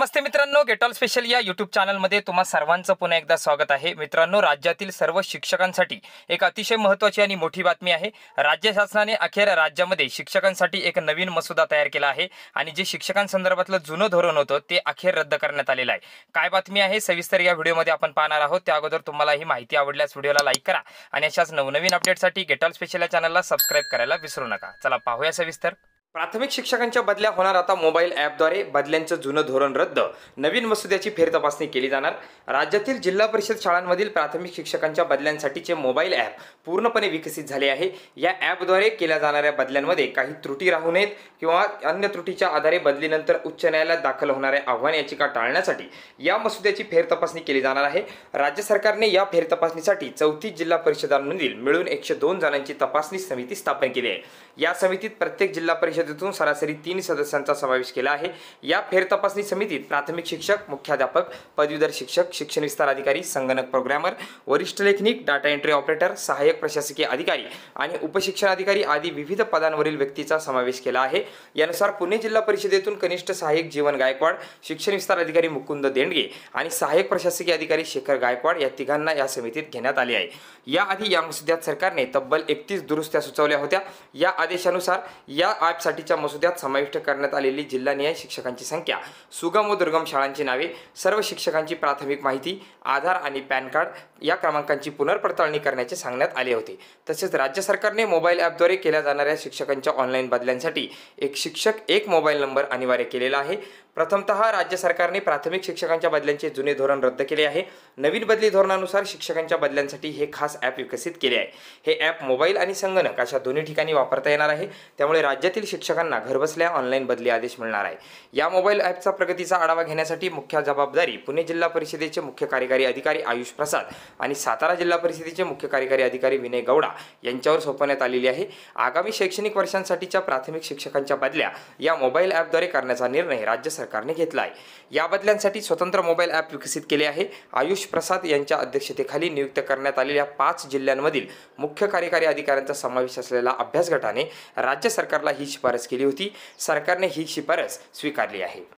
नमस्ते मित्रांनो गेटॉल स्पेशल या युट्यूब चॅनलमध्ये तुम्हा सर्वांचं पुन्हा एकदा स्वागत आहे मित्रांनो राज्यातील सर्व शिक्षकांसाठी एक अतिशय महत्वाची आणि मोठी बातमी आहे राज्य शासनाने अखेर राज्यामध्ये शिक्षकांसाठी एक नवीन मसुदा तयार केला आहे आणि जे शिक्षकांसंदर्भातलं जुनं धोरण होतं ते अखेर रद्द करण्यात आलेलं आहे काय बातमी आहे सविस्तर या व्हिडिओमध्ये आपण पाहणार आहोत त्या अगोदर तुम्हाला ही माहिती आवडल्यास व्हिडिओला लाईक करा आणि अशाच नवनवीन अपडेटसाठी गेटॉल स्पेशल या चॅनलला सबस्क्राईब करायला विसरू नका चला पाहूया सविस्तर प्राथमिक शिक्षकांच्या बदल्या होणार आता मोबाईल ॲपद्वारे बदल्यांचं जुनं धोरण रद्द नवीन मसुद्याची फेरतपासणी केली जाणार राज्यातील जिल्हा परिषद शाळांमधील प्राथमिक शिक्षकांच्या बदल्यांसाठीचे मोबाईल ॲप पूर्णपणे विकसित झाले आहे या ॲपद्वारे केल्या जाणाऱ्या बदल्यांमध्ये काही त्रुटी राहू नयेत किंवा अन्य त्रुटीच्या आधारे बदलीनंतर उच्च न्यायालयात दाखल होणाऱ्या आव्हान याचिका टाळण्यासाठी या मसुद्याची फेरतपासणी केली जाणार आहे राज्य सरकारने या फेरतपासणीसाठी चौथी जिल्हा परिषदांमधील मिळून एकशे दोन जणांची तपासणी समिती स्थापन केली आहे या समितीत प्रत्येक जिल्हा परिषद परिषदेतून सरासरी तीन सदस्यांचा समावेश केला आहे या फेरतपासणी समितीत प्राथमिक शिक्षक मुख्याध्यापक पदवीधर शिक्षक शिक्षण विस्तार अधिकारी संगणक प्रोग्रॅमर वरिष्ठ लेखनिक डाटा एंट्री ऑपरेटर सहाय्यक प्रशासकीय अधिकारी आणि उपशिक्षण अधिकारी आदी विविध पदांवरील व्यक्तीचा समावेश केला आहे यानुसार पुणे जिल्हा परिषदेतून कनिष्ठ सहाय्यक जीवन गायकवाड शिक्षण विस्तार अधिकारी मुकुंद देंडगे आणि सहाय्यक प्रशासकीय अधिकारी शेखर गायकवाड या तिघांना या समितीत घेण्यात आले आहे याआधी या मसुद्यात सरकारने तब्बल एकतीस दुरुस्त्या सुचवल्या होत्या या आदेशानुसार या ॲपसाठी साठीच्या मसुद्यात समाविष्ट करण्यात आलेली जिल्हानिहाय शिक्षकांची संख्या सुगम व दुर्गम शाळांची नावे सर्व शिक्षकांची प्राथमिक माहिती आधार आणि पॅन कार्ड या क्रमांकांची पुनर्पडताळणी करण्याचे सांगण्यात आले होते तसेच राज्य सरकारने मोबाईल ॲपद्वारे केल्या जाणाऱ्या शिक्षकांच्या ऑनलाईन बदल्यांसाठी एक शिक्षक एक मोबाईल नंबर अनिवार्य केलेला आहे प्रथमत राज्य सरकारने प्राथमिक शिक्षकांच्या बदल्यांचे जुने धोरण रद्द केले आहे नवीन बदली धोरणानुसार शिक्षकांच्या बदल्यांसाठी हे खास ॲप विकसित केले आहे हे ॲप मोबाईल आणि संगणक अशा दोन्ही ठिकाणी वापरता येणार आहे त्यामुळे राज्यातील शिक्षकांना घरबसल्या ऑनलाईन बदली आदेश मिळणार आहे या मोबाईल ॲपचा प्रगतीचा आढावा घेण्यासाठी मुख्य जबाबदारी पुणे जिल्हा परिषदेचे मुख्य कार्यकारी अधिकारी आयुष प्रसाद आणि सातारा जिल्हा परिषदेचे मुख्य कार्यकारी अधिकारी विनय गौडा यांच्यावर सोपवण्यात आलेली आहे आगामी शैक्षणिक वर्षांसाठीच्या प्राथमिक शिक्षकांच्या बदल्या या मोबाईल ॲपद्वारे करण्याचा निर्णय राज्य सरकारने घेतला आहे या बदल्यांसाठी स्वतंत्र मोबाईल ॲप विकसित केले आहे आयुष प्रसाद यांच्या अध्यक्षतेखाली नियुक्त करण्यात आलेल्या पाच जिल्ह्यांमधील मुख्य कार्यकारी अधिकाऱ्यांचा समावेश असलेल्या अभ्यास गटाने राज्य सरकारला ही शिफारस केली होती सरकारने ही शिफारस स्वीकारली आहे